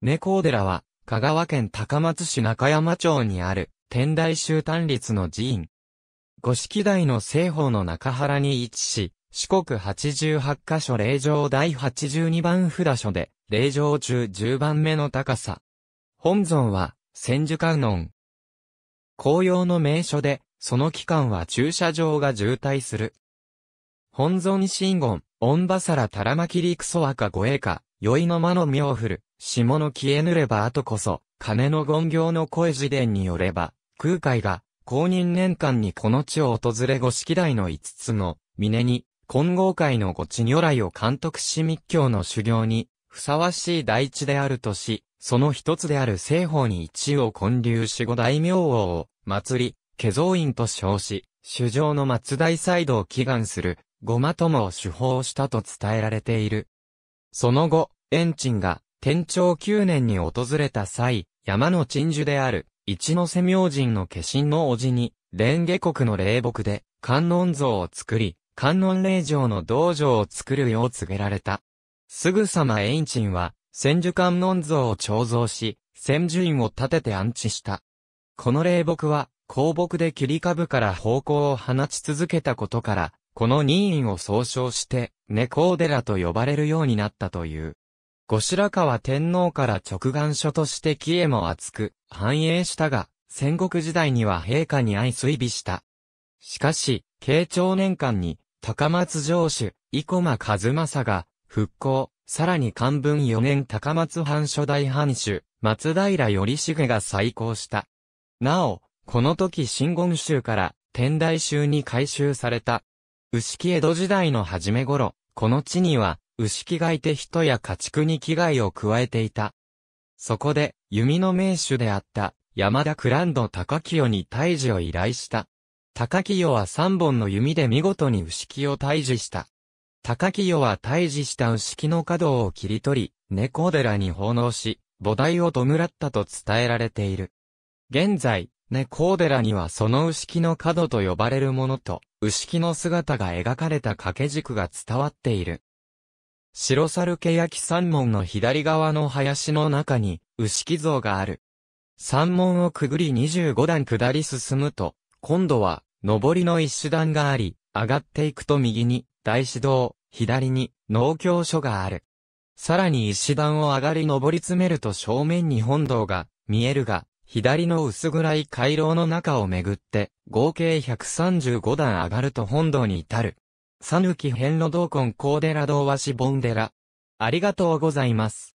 猫寺は、香川県高松市中山町にある、天台宗単立の寺院。五式台の西方の中原に位置し、四国八十八カ所霊場第八十二番札所で、霊場中十番目の高さ。本尊は、千手観音。紅葉の名所で、その期間は駐車場が渋滞する。本尊神言、御馬皿たらまきキリクソワカ護衛か、宵の間のを振る。下の消えぬれば後こそ、金の権行の声辞伝によれば、空海が、公認年間にこの地を訪れ五式台の五つの、峰に、金剛会の五地如来を監督し密教の修行に、ふさわしい大地であるとし、その一つである西方に一を建立し五大明王を、祭り、化造院と称し、主上の松大祭道を祈願する、ごまともを手法したと伝えられている。その後、延鎮が、天長9年に訪れた際、山の鎮守である、一ノ瀬明神の化身の叔父に、蓮華国の霊木で、観音像を作り、観音霊場の道場を作るよう告げられた。すぐさま遠鎮は、千手観音像を彫像し、千手院を建てて安置した。この霊木は、香木で切り株から方向を放ち続けたことから、この任院を総称して、猫お寺と呼ばれるようになったという。後白河天皇から直眼書として紀へも厚く、繁栄したが、戦国時代には陛下に相追尾した。しかし、慶長年間に、高松城主、生駒和正が、復興、さらに漢文4年高松藩初代藩主、松平頼重が再興した。なお、この時新言宗から天台宗に改修された。牛木江戸時代の初め頃、この地には牛着替えて人や家畜に危害を加えていた。そこで、弓の名手であった山田クランド高清に退治を依頼した。高清は三本の弓で見事に牛木を退治した。高清は退治した牛木の角を切り取り、猫寺に奉納し、菩提を弔ったと伝えられている。現在、猫寺にはその牛木の角と呼ばれるものと、牛木の姿が描かれた掛け軸が伝わっている。白猿ケヤキ山門の左側の林の中に、牛木像がある。山門をくぐり25段下り進むと、今度は、上りの一種段があり、上がっていくと右に、大師堂、左に、農協所がある。さらに石段を上がり上り詰めると正面に本堂が見えるが、左の薄暗い回廊の中をめぐって、合計135段上がると本堂に至る。さぬき遍路道根コーデラ道はしぼんデラ。ありがとうございます。